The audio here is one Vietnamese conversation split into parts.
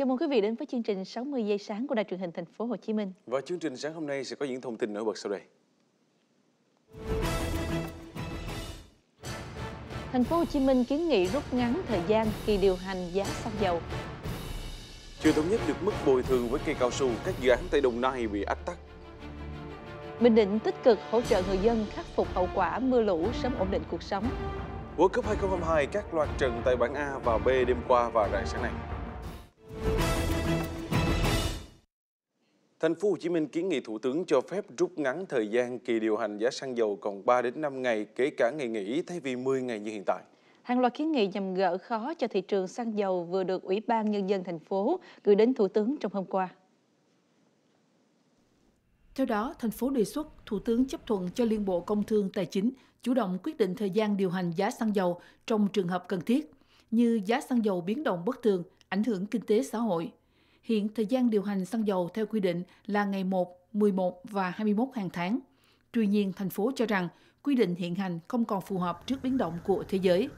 Chào mừng quý vị đến với chương trình 60 giây sáng của Đài truyền hình thành phố Hồ Chí Minh. Và chương trình sáng hôm nay sẽ có những thông tin nổi bật sau đây. Thành phố Hồ Chí Minh kiến nghị rút ngắn thời gian kỳ điều hành giá xăng dầu. Chưa thống nhất được mức bồi thường với cây cao su, các dự án tại Đồng Nai bị ách tắc. Bình Định tích cực hỗ trợ người dân khắc phục hậu quả mưa lũ sớm ổn định cuộc sống. World Cup 2022 các loạt trận tại bảng A và B đêm qua và rạng sáng nay. Thành phố Hồ Chí Minh kiến nghị Thủ tướng cho phép rút ngắn thời gian kỳ điều hành giá xăng dầu còn 3 đến 5 ngày kể cả ngày nghỉ thay vì 10 ngày như hiện tại. Hàng loạt kiến nghị nhằm gỡ khó cho thị trường xăng dầu vừa được Ủy ban Nhân dân thành phố gửi đến Thủ tướng trong hôm qua. Theo đó, thành phố đề xuất Thủ tướng chấp thuận cho Liên Bộ Công Thương Tài chính chủ động quyết định thời gian điều hành giá xăng dầu trong trường hợp cần thiết, như giá xăng dầu biến động bất thường, ảnh hưởng kinh tế xã hội, Hiện thời gian điều hành xăng dầu theo quy định là ngày 1, 11 và 21 hàng tháng. Tuy nhiên, thành phố cho rằng quy định hiện hành không còn phù hợp trước biến động của thế giới.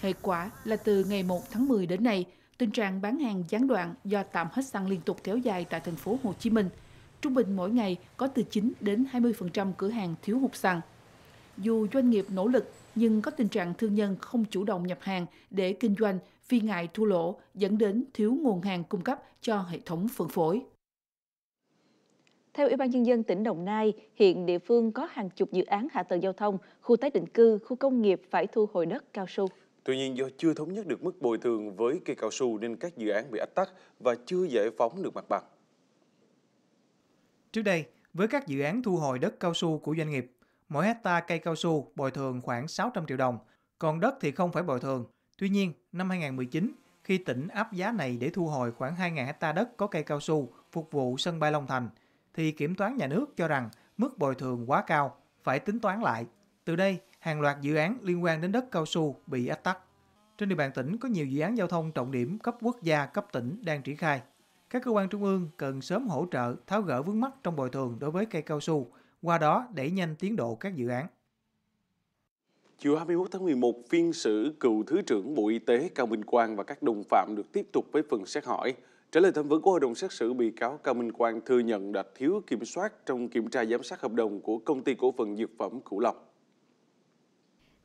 Hệ quả là từ ngày 1 tháng 10 đến nay, tình trạng bán hàng gián đoạn do tạm hết xăng liên tục kéo dài tại thành phố Hồ Chí Minh. Trung bình mỗi ngày có từ 9 đến 20% cửa hàng thiếu hụt xăng. Dù doanh nghiệp nỗ lực nhưng có tình trạng thương nhân không chủ động nhập hàng để kinh doanh vì ngại thua lỗ dẫn đến thiếu nguồn hàng cung cấp cho hệ thống phân phối. Theo Ủy ban Nhân dân tỉnh Đồng Nai, hiện địa phương có hàng chục dự án hạ tầng giao thông, khu tái định cư, khu công nghiệp phải thu hồi đất cao su. Tuy nhiên do chưa thống nhất được mức bồi thường với cây cao su nên các dự án bị ách tắc và chưa giải phóng được mặt bằng. Trước đây, với các dự án thu hồi đất cao su của doanh nghiệp, mỗi hecta cây cao su bồi thường khoảng 600 triệu đồng, còn đất thì không phải bồi thường. Tuy nhiên, năm 2019, khi tỉnh áp giá này để thu hồi khoảng 2.000 hecta đất có cây cao su phục vụ sân bay Long Thành, thì Kiểm toán Nhà nước cho rằng mức bồi thường quá cao, phải tính toán lại. Từ đây, hàng loạt dự án liên quan đến đất cao su bị ách tắc. Trên địa bàn tỉnh có nhiều dự án giao thông trọng điểm cấp quốc gia, cấp tỉnh đang triển khai. Các cơ quan trung ương cần sớm hỗ trợ tháo gỡ vướng mắc trong bồi thường đối với cây cao su, qua đó đẩy nhanh tiến độ các dự án. Chiều 21 tháng 11, phiên xử cựu Thứ trưởng Bộ Y tế Cao Minh Quang và các đồng phạm được tiếp tục với phần xét hỏi. Trả lời thẩm vấn của Hội đồng xét xử, bị cáo Cao Minh Quang thừa nhận đã thiếu kiểm soát trong kiểm tra giám sát hợp đồng của công ty cổ phần dược phẩm Cửu Long.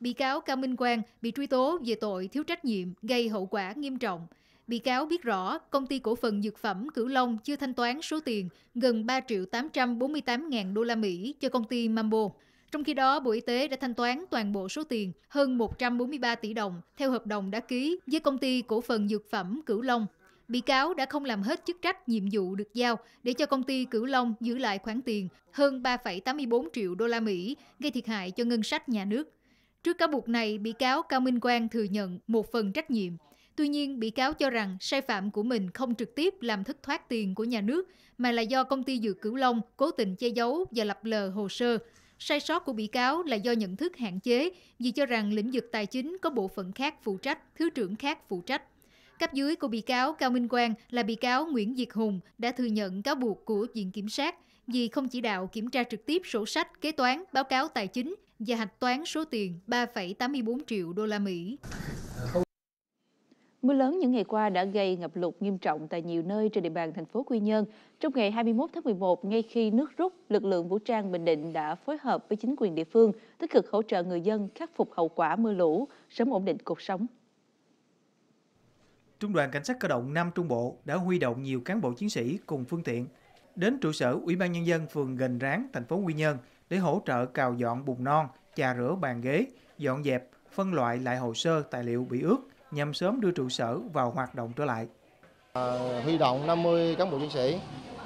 Bị cáo Cao Minh Quang bị truy tố về tội thiếu trách nhiệm gây hậu quả nghiêm trọng. Bị cáo biết rõ công ty cổ phần dược phẩm Cửu Long chưa thanh toán số tiền gần 3 triệu 848 ngàn đô la Mỹ cho công ty Mambo. Trong khi đó, Bộ Y tế đã thanh toán toàn bộ số tiền hơn 143 tỷ đồng theo hợp đồng đã ký với công ty cổ phần dược phẩm Cửu Long. Bị cáo đã không làm hết chức trách nhiệm vụ được giao để cho công ty Cửu Long giữ lại khoản tiền hơn 3,84 triệu đô la Mỹ gây thiệt hại cho ngân sách nhà nước. Trước cáo buộc này, bị cáo Cao Minh Quang thừa nhận một phần trách nhiệm. Tuy nhiên, bị cáo cho rằng sai phạm của mình không trực tiếp làm thất thoát tiền của nhà nước, mà là do công ty Dược Cửu Long cố tình che giấu và lập lờ hồ sơ sai sót của bị cáo là do nhận thức hạn chế vì cho rằng lĩnh vực tài chính có bộ phận khác phụ trách, thứ trưởng khác phụ trách. Cấp dưới của bị cáo Cao Minh Quang là bị cáo Nguyễn Diệt Hùng đã thừa nhận cáo buộc của Viện Kiểm sát vì không chỉ đạo kiểm tra trực tiếp sổ sách, kế toán, báo cáo tài chính và hạch toán số tiền 3,84 triệu đô la Mỹ. Mưa lớn những ngày qua đã gây ngập lụt nghiêm trọng tại nhiều nơi trên địa bàn thành phố Quy Nhơn. Trong ngày 21 tháng 11, ngay khi nước rút, lực lượng vũ trang Bình Định đã phối hợp với chính quyền địa phương tích cực hỗ trợ người dân khắc phục hậu quả mưa lũ, sớm ổn định cuộc sống. Trung đoàn Cảnh sát cơ động Nam Trung Bộ đã huy động nhiều cán bộ chiến sĩ cùng phương tiện đến trụ sở Ủy ban Nhân dân phường Gành Ráng, thành phố Quy Nhơn để hỗ trợ cào dọn bùn non, chà rửa bàn ghế, dọn dẹp, phân loại lại hồ sơ tài liệu bị ướt – nhằm sớm đưa trụ sở vào hoạt động trở lại. À, huy động 50 cán bộ chiến sĩ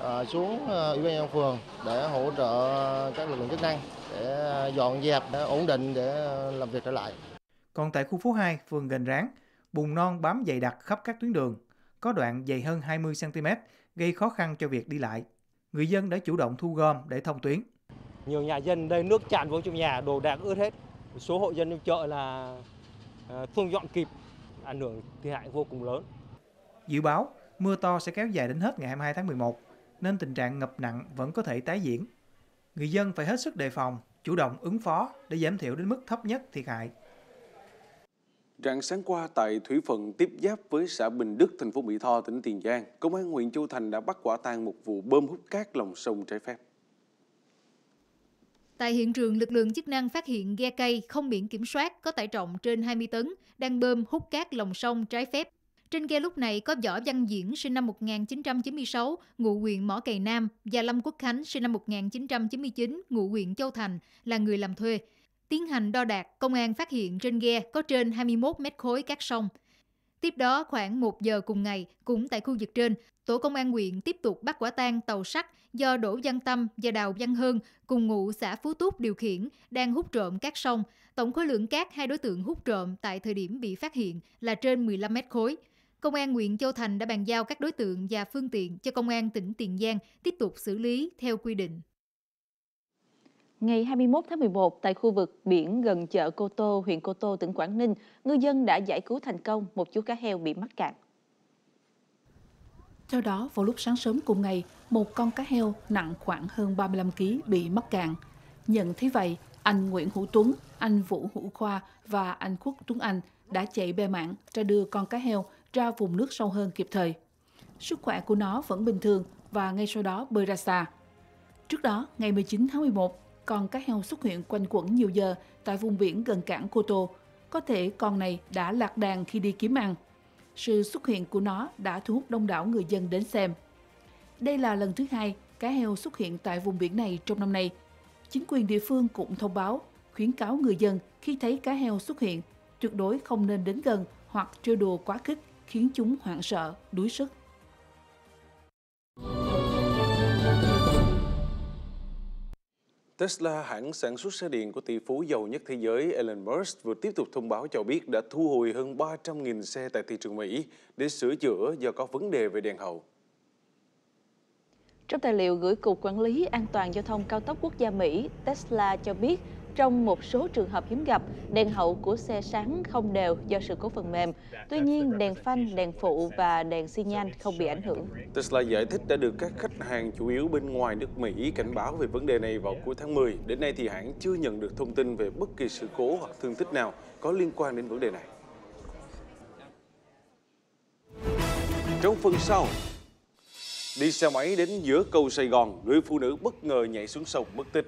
à, xuống à, ủy ban nhân phường để hỗ trợ các lực lượng chức năng để dọn dẹp, để ổn định để làm việc trở lại. Còn tại khu phố 2, phường Gành Ráng, bùn non bám dày đặc khắp các tuyến đường, có đoạn dày hơn 20 cm, gây khó khăn cho việc đi lại. Người dân đã chủ động thu gom để thông tuyến. Nhiều nhà dân đây nước tràn vô trong nhà, đồ đạc ướt hết. Số hộ dân trong chợ là à, không dọn kịp ảnh hưởng thiệt hại vô cùng lớn. Dự báo mưa to sẽ kéo dài đến hết ngày 22 tháng 11 nên tình trạng ngập nặng vẫn có thể tái diễn. Người dân phải hết sức đề phòng, chủ động ứng phó để giảm thiểu đến mức thấp nhất thiệt hại. Rạng sáng qua tại thủy phận tiếp giáp với xã Bình Đức, thành phố Mỹ Tho, tỉnh Tiền Giang, công an huyện Châu Thành đã bắt quả tang một vụ bơm hút cát lòng sông trái phép. Tại hiện trường, lực lượng chức năng phát hiện ghe cây không biển kiểm soát có tải trọng trên 20 tấn, đang bơm hút cát lòng sông trái phép. Trên ghe lúc này có Võ Văn Diễn sinh năm 1996, ngụ huyện Mỏ Cày Nam và Lâm Quốc Khánh sinh năm 1999, ngụ huyện Châu Thành là người làm thuê. Tiến hành đo đạc, công an phát hiện trên ghe có trên 21 mét khối cát sông – Tiếp đó, khoảng 1 giờ cùng ngày, cũng tại khu vực trên, tổ công an huyện tiếp tục bắt quả tang tàu sắt do Đỗ Văn Tâm và Đào Văn Hơn cùng ngụ xã Phú Túc điều khiển đang hút trộm cát sông. Tổng khối lượng cát hai đối tượng hút trộm tại thời điểm bị phát hiện là trên 15 mét khối. Công an huyện Châu Thành đã bàn giao các đối tượng và phương tiện cho Công an tỉnh Tiền Giang tiếp tục xử lý theo quy định. Ngày 21 tháng 11, tại khu vực biển gần chợ Cô Tô, huyện Cô Tô, tỉnh Quảng Ninh, ngư dân đã giải cứu thành công một chú cá heo bị mắc cạn. Theo đó, vào lúc sáng sớm cùng ngày, một con cá heo nặng khoảng hơn 35 kg bị mắc cạn. Nhận thấy vậy, anh Nguyễn Hữu Tuấn, anh Vũ Hữu Khoa và anh Quốc Tuấn Anh đã chạy bè mạng ra đưa con cá heo ra vùng nước sâu hơn kịp thời. Sức khỏe của nó vẫn bình thường và ngay sau đó bơi ra xa. Trước đó, ngày 19 tháng 11, còn cá heo xuất hiện quanh quẩn nhiều giờ tại vùng biển gần cảng Cô Tô. Có thể con này đã lạc đàn khi đi kiếm ăn. Sự xuất hiện của nó đã thu hút đông đảo người dân đến xem. Đây là lần thứ hai cá heo xuất hiện tại vùng biển này trong năm nay. Chính quyền địa phương cũng thông báo, khuyến cáo người dân khi thấy cá heo xuất hiện, tuyệt đối không nên đến gần hoặc trêu đùa quá khích khiến chúng hoảng sợ, đuối sức. Tesla, hãng sản xuất xe điện của tỷ phú giàu nhất thế giới Elon Musk vừa tiếp tục thông báo cho biết đã thu hồi hơn 300.000 xe tại thị trường Mỹ để sửa chữa do có vấn đề về đèn hậu. Trong tài liệu gửi Cục Quản lý An toàn Giao thông Cao tốc Quốc gia Mỹ, Tesla cho biết trong một số trường hợp hiếm gặp, đèn hậu của xe sáng không đều do sự cố phần mềm. Tuy nhiên, đèn phanh, đèn phụ và đèn xi nhan không bị ảnh hưởng. Tesla giải thích đã được các khách hàng chủ yếu bên ngoài nước Mỹ cảnh báo về vấn đề này vào cuối tháng 10. Đến nay thì hãng chưa nhận được thông tin về bất kỳ sự cố hoặc thương tích nào có liên quan đến vấn đề này. Trong phần sau, đi xe máy đến giữa cầu Sài Gòn, người phụ nữ bất ngờ nhảy xuống sông mất tích.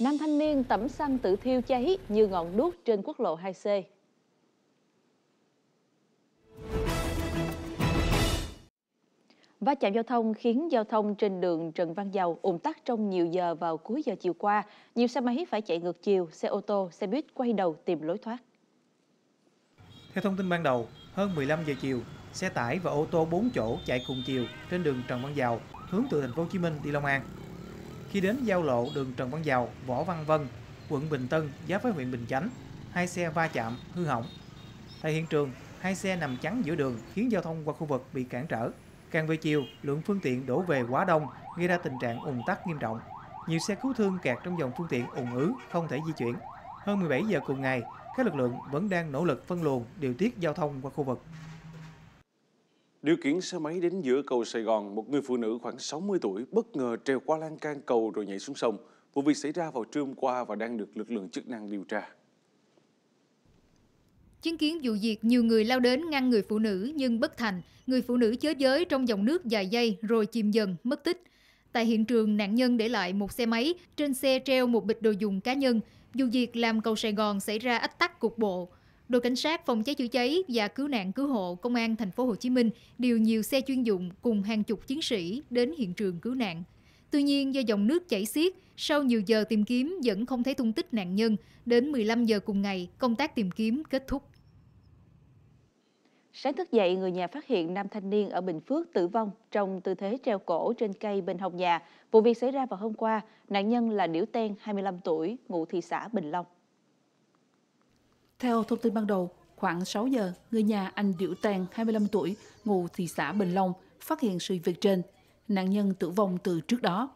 nam thanh niên tẩm xăng tự thiêu cháy như ngọn đuốc trên quốc lộ 2C. Va chạm giao thông khiến giao thông trên đường Trần Văn Dầu ùn tắc trong nhiều giờ vào cuối giờ chiều qua. Nhiều xe máy phải chạy ngược chiều, xe ô tô, xe buýt quay đầu tìm lối thoát. Theo thông tin ban đầu, hơn 15 giờ chiều, xe tải và ô tô 4 chỗ chạy cùng chiều trên đường Trần Văn Dầu hướng từ thành phố Hồ Chí Minh đi Long An khi đến giao lộ đường Trần Văn Dầu, Võ Văn Vân, quận Bình Tân giáp với huyện Bình Chánh, hai xe va chạm, hư hỏng. Tại hiện trường, hai xe nằm chắn giữa đường khiến giao thông qua khu vực bị cản trở. Càng về chiều, lượng phương tiện đổ về quá đông, gây ra tình trạng ùn tắc nghiêm trọng. Nhiều xe cứu thương kẹt trong dòng phương tiện ùn ứ, không thể di chuyển. Hơn 17 giờ cùng ngày, các lực lượng vẫn đang nỗ lực phân luồng, điều tiết giao thông qua khu vực. Điều khiển xe máy đến giữa cầu Sài Gòn, một người phụ nữ khoảng 60 tuổi bất ngờ trèo qua lan can cầu rồi nhảy xuống sông. Vụ việc xảy ra vào trưa hôm qua và đang được lực lượng chức năng điều tra. Chứng kiến vụ việc, nhiều người lao đến ngăn người phụ nữ nhưng bất thành. Người phụ nữ chớ giới trong dòng nước dài dây rồi chìm dần, mất tích. Tại hiện trường, nạn nhân để lại một xe máy, trên xe treo một bịch đồ dùng cá nhân. Vụ việc làm cầu Sài Gòn xảy ra ách tắc cục bộ đội cảnh sát phòng cháy chữa cháy và cứu nạn cứu hộ công an thành phố Hồ Chí Minh điều nhiều xe chuyên dụng cùng hàng chục chiến sĩ đến hiện trường cứu nạn. Tuy nhiên do dòng nước chảy xiết, sau nhiều giờ tìm kiếm vẫn không thấy tung tích nạn nhân, đến 15 giờ cùng ngày, công tác tìm kiếm kết thúc. Sáng thức dậy, người nhà phát hiện nam thanh niên ở Bình Phước tử vong trong tư thế treo cổ trên cây bên hông nhà. Vụ việc xảy ra vào hôm qua, nạn nhân là Điểu Ten, 25 tuổi, ngụ thị xã Bình Long. Theo thông tin ban đầu, khoảng 6 giờ, người nhà anh Điểu Tàng, 25 tuổi, ngụ thị xã Bình Long, phát hiện sự việc trên. Nạn nhân tử vong từ trước đó.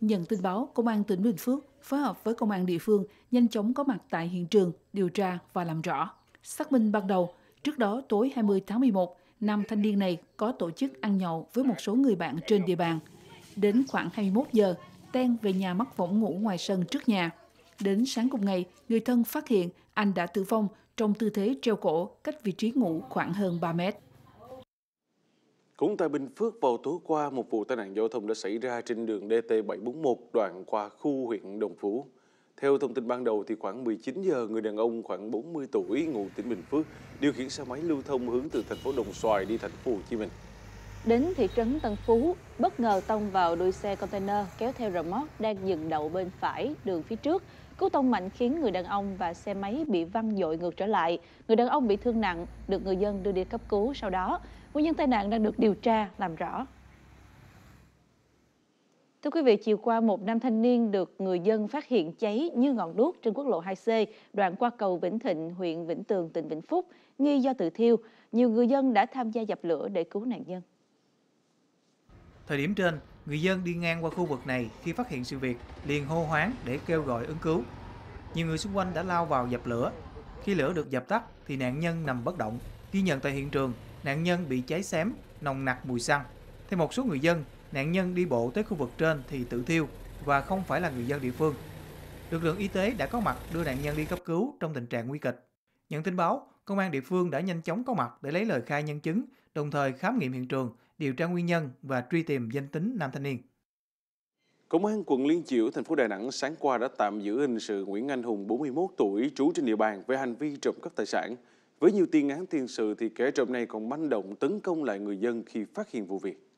Nhận tin báo, Công an tỉnh Bình Phước phối hợp với Công an địa phương nhanh chóng có mặt tại hiện trường, điều tra và làm rõ. Xác minh ban đầu, trước đó tối 20 tháng 11, nam thanh niên này có tổ chức ăn nhậu với một số người bạn trên địa bàn. Đến khoảng 21 giờ, Ten về nhà mắc võng ngủ ngoài sân trước nhà. Đến sáng cùng ngày, người thân phát hiện anh đã tử vong trong tư thế treo cổ cách vị trí ngủ khoảng hơn 3 mét. Cũng tại Bình Phước vào tối qua, một vụ tai nạn giao thông đã xảy ra trên đường DT741 đoạn qua khu huyện Đồng Phú. Theo thông tin ban đầu thì khoảng 19 giờ, người đàn ông khoảng 40 tuổi ngụ tỉnh Bình Phước điều khiển xe máy lưu thông hướng từ thành phố Đồng Xoài đi thành phố Hồ Chí Minh đến thị trấn Tân Phú, bất ngờ tông vào đuôi xe container kéo theo rơ móc đang dừng đậu bên phải đường phía trước. Cú tông mạnh khiến người đàn ông và xe máy bị văng dội ngược trở lại. Người đàn ông bị thương nặng, được người dân đưa đi cấp cứu sau đó. Nguyên nhân tai nạn đang được điều tra, làm rõ. Thưa quý vị, chiều qua một nam thanh niên được người dân phát hiện cháy như ngọn đuốc trên quốc lộ 2C, đoạn qua cầu Vĩnh Thịnh, huyện Vĩnh Tường, tỉnh Vĩnh Phúc, nghi do tự thiêu. Nhiều người dân đã tham gia dập lửa để cứu nạn nhân. Thời điểm trên, người dân đi ngang qua khu vực này khi phát hiện sự việc liền hô hoáng để kêu gọi ứng cứu. Nhiều người xung quanh đã lao vào dập lửa. Khi lửa được dập tắt thì nạn nhân nằm bất động. Ghi nhận tại hiện trường, nạn nhân bị cháy xém, nồng nặc mùi xăng. Theo một số người dân, nạn nhân đi bộ tới khu vực trên thì tự thiêu và không phải là người dân địa phương. Lực lượng y tế đã có mặt đưa nạn nhân đi cấp cứu trong tình trạng nguy kịch. Nhận tin báo, công an địa phương đã nhanh chóng có mặt để lấy lời khai nhân chứng, đồng thời khám nghiệm hiện trường điều tra nguyên nhân và truy tìm danh tính nam thanh niên. Công an quận Liên Chiểu, thành phố Đà Nẵng sáng qua đã tạm giữ hình sự Nguyễn Anh Hùng, 41 tuổi, trú trên địa bàn về hành vi trộm cắp tài sản. Với nhiều tiền án tiền sự thì kẻ trộm này còn manh động tấn công lại người dân khi phát hiện vụ việc.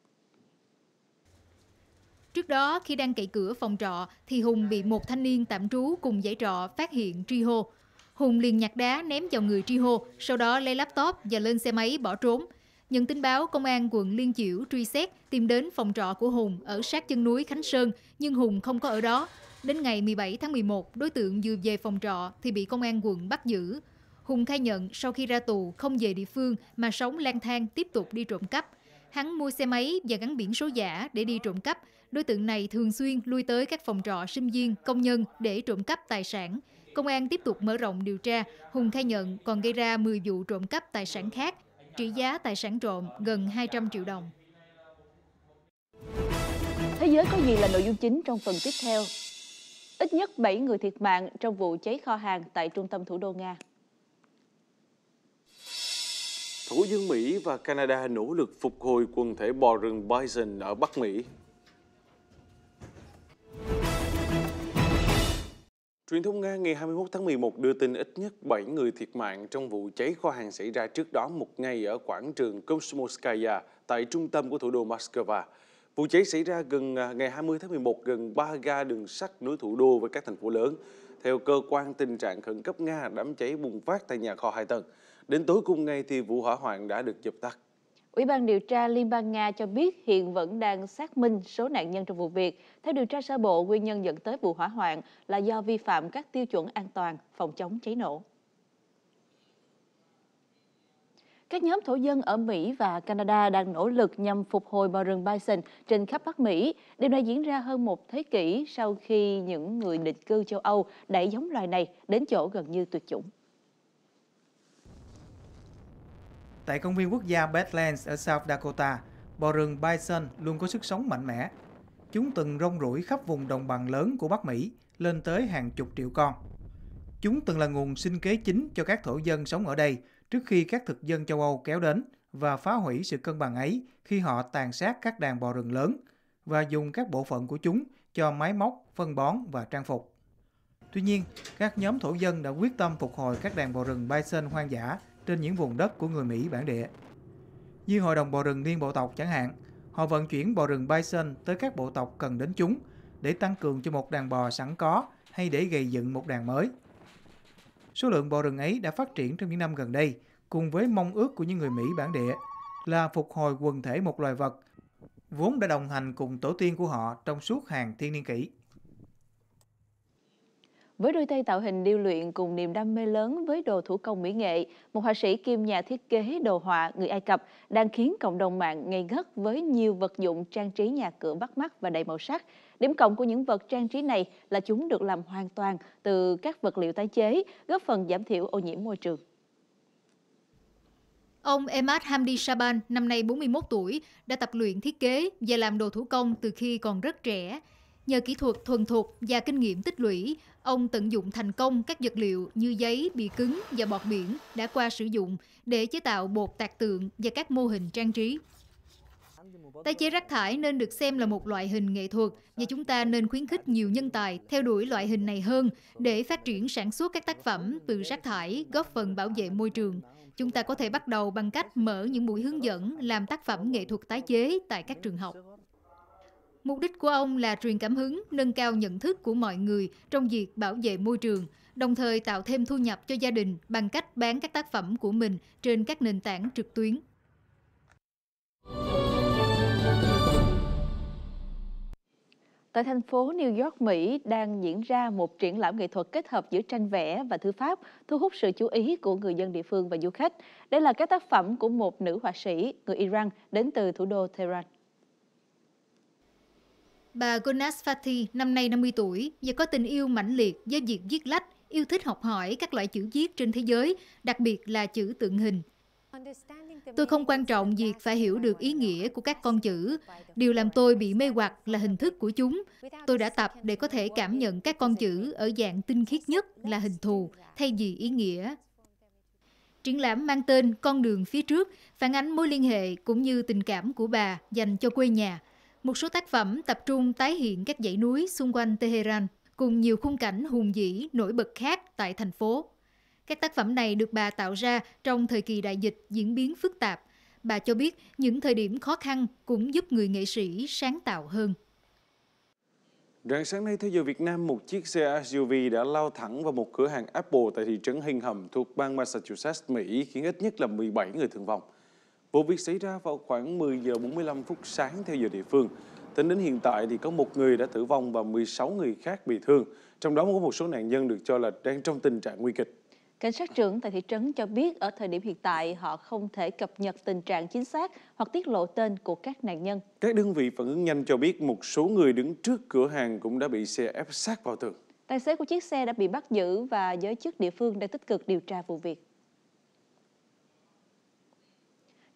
Trước đó, khi đang cậy cửa phòng trọ, thì Hùng bị một thanh niên tạm trú cùng giải trọ phát hiện tri hô. Hùng liền nhặt đá ném vào người tri hô, sau đó lấy laptop và lên xe máy bỏ trốn. Nhận tin báo, công an quận Liên Chiểu truy xét tìm đến phòng trọ của Hùng ở sát chân núi Khánh Sơn, nhưng Hùng không có ở đó. Đến ngày 17 tháng 11, đối tượng vừa về phòng trọ thì bị công an quận bắt giữ. Hùng khai nhận sau khi ra tù không về địa phương mà sống lang thang tiếp tục đi trộm cắp. Hắn mua xe máy và gắn biển số giả để đi trộm cắp. Đối tượng này thường xuyên lui tới các phòng trọ sinh viên, công nhân để trộm cắp tài sản. Công an tiếp tục mở rộng điều tra. Hùng khai nhận còn gây ra 10 vụ trộm cắp tài sản khác trị giá tài sản trộm gần 200 triệu đồng. Thế giới có gì là nội dung chính trong phần tiếp theo? Ít nhất 7 người thiệt mạng trong vụ cháy kho hàng tại trung tâm thủ đô Nga. Thủ tướng Mỹ và Canada nỗ lực phục hồi quần thể bò rừng bison ở Bắc Mỹ Truyền thông Nga ngày 21 tháng 11 đưa tin ít nhất 7 người thiệt mạng trong vụ cháy kho hàng xảy ra trước đó một ngày ở quảng trường Kosmoskaya tại trung tâm của thủ đô Moscow. Vụ cháy xảy ra gần à, ngày 20 tháng 11 gần 3 ga đường sắt nối thủ đô với các thành phố lớn. Theo cơ quan tình trạng khẩn cấp Nga, đám cháy bùng phát tại nhà kho hai tầng. Đến tối cùng ngày thì vụ hỏa hoạn đã được dập tắt. Ủy ban điều tra Liên bang Nga cho biết hiện vẫn đang xác minh số nạn nhân trong vụ việc. Theo điều tra sơ bộ, nguyên nhân dẫn tới vụ hỏa hoạn là do vi phạm các tiêu chuẩn an toàn phòng chống cháy nổ. Các nhóm thổ dân ở Mỹ và Canada đang nỗ lực nhằm phục hồi bò rừng bison trên khắp Bắc Mỹ. Điều này diễn ra hơn một thế kỷ sau khi những người định cư châu Âu đẩy giống loài này đến chỗ gần như tuyệt chủng. Tại công viên quốc gia Badlands ở South Dakota, bò rừng bison luôn có sức sống mạnh mẽ. Chúng từng rong ruổi khắp vùng đồng bằng lớn của Bắc Mỹ, lên tới hàng chục triệu con. Chúng từng là nguồn sinh kế chính cho các thổ dân sống ở đây trước khi các thực dân châu Âu kéo đến và phá hủy sự cân bằng ấy khi họ tàn sát các đàn bò rừng lớn và dùng các bộ phận của chúng cho máy móc, phân bón và trang phục. Tuy nhiên, các nhóm thổ dân đã quyết tâm phục hồi các đàn bò rừng bison hoang dã trên những vùng đất của người Mỹ bản địa. Như Hội đồng Bò rừng Liên Bộ tộc chẳng hạn, họ vận chuyển bò rừng bison tới các bộ tộc cần đến chúng để tăng cường cho một đàn bò sẵn có hay để gây dựng một đàn mới. Số lượng bò rừng ấy đã phát triển trong những năm gần đây cùng với mong ước của những người Mỹ bản địa là phục hồi quần thể một loài vật vốn đã đồng hành cùng tổ tiên của họ trong suốt hàng thiên niên kỷ. Với đôi tay tạo hình điêu luyện cùng niềm đam mê lớn với đồ thủ công mỹ nghệ, một họa sĩ kiêm nhà thiết kế đồ họa người Ai Cập đang khiến cộng đồng mạng ngây ngất với nhiều vật dụng trang trí nhà cửa bắt mắt và đầy màu sắc. Điểm cộng của những vật trang trí này là chúng được làm hoàn toàn từ các vật liệu tái chế, góp phần giảm thiểu ô nhiễm môi trường. Ông Emad Hamdi Saban, năm nay 41 tuổi, đã tập luyện thiết kế và làm đồ thủ công từ khi còn rất trẻ. Nhờ kỹ thuật thuần thục và kinh nghiệm tích lũy, ông tận dụng thành công các vật liệu như giấy, bì cứng và bọt biển đã qua sử dụng để chế tạo bột tạc tượng và các mô hình trang trí. Tái chế rác thải nên được xem là một loại hình nghệ thuật và chúng ta nên khuyến khích nhiều nhân tài theo đuổi loại hình này hơn để phát triển sản xuất các tác phẩm từ rác thải góp phần bảo vệ môi trường. Chúng ta có thể bắt đầu bằng cách mở những buổi hướng dẫn làm tác phẩm nghệ thuật tái chế tại các trường học. Mục đích của ông là truyền cảm hứng, nâng cao nhận thức của mọi người trong việc bảo vệ môi trường, đồng thời tạo thêm thu nhập cho gia đình bằng cách bán các tác phẩm của mình trên các nền tảng trực tuyến. Tại thành phố New York, Mỹ đang diễn ra một triển lãm nghệ thuật kết hợp giữa tranh vẽ và thư pháp thu hút sự chú ý của người dân địa phương và du khách. Đây là các tác phẩm của một nữ họa sĩ, người Iran, đến từ thủ đô Tehran. Bà Gonas Fati, năm nay 50 tuổi, và có tình yêu mãnh liệt với việc viết lách, yêu thích học hỏi các loại chữ viết trên thế giới, đặc biệt là chữ tượng hình. Tôi không quan trọng việc phải hiểu được ý nghĩa của các con chữ. Điều làm tôi bị mê hoặc là hình thức của chúng. Tôi đã tập để có thể cảm nhận các con chữ ở dạng tinh khiết nhất là hình thù, thay vì ý nghĩa. Triển lãm mang tên Con đường phía trước phản ánh mối liên hệ cũng như tình cảm của bà dành cho quê nhà – một số tác phẩm tập trung tái hiện các dãy núi xung quanh Tehran cùng nhiều khung cảnh hùng vĩ nổi bật khác tại thành phố. Các tác phẩm này được bà tạo ra trong thời kỳ đại dịch diễn biến phức tạp. Bà cho biết những thời điểm khó khăn cũng giúp người nghệ sĩ sáng tạo hơn. Rạng sáng nay theo giờ Việt Nam, một chiếc xe SUV đã lao thẳng vào một cửa hàng Apple tại thị trấn Hình Hầm thuộc bang Massachusetts, Mỹ khiến ít nhất là 17 người thương vong. Vụ việc xảy ra vào khoảng 10 giờ 45 phút sáng theo giờ địa phương. Tính đến hiện tại thì có một người đã tử vong và 16 người khác bị thương. Trong đó có một số nạn nhân được cho là đang trong tình trạng nguy kịch. Cảnh sát trưởng tại thị trấn cho biết ở thời điểm hiện tại họ không thể cập nhật tình trạng chính xác hoặc tiết lộ tên của các nạn nhân. Các đơn vị phản ứng nhanh cho biết một số người đứng trước cửa hàng cũng đã bị xe ép sát vào tường. Tài xế của chiếc xe đã bị bắt giữ và giới chức địa phương đang tích cực điều tra vụ việc.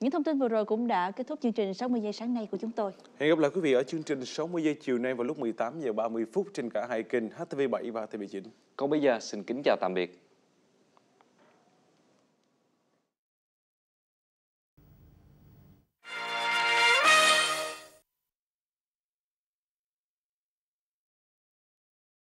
Những thông tin vừa rồi cũng đã kết thúc chương trình 60 giây sáng nay của chúng tôi. Hẹn gặp lại quý vị ở chương trình 60 giây chiều nay vào lúc 18 giờ 30 phút trên cả hai kênh HTV7 và HTV9. Còn bây giờ xin kính chào tạm biệt.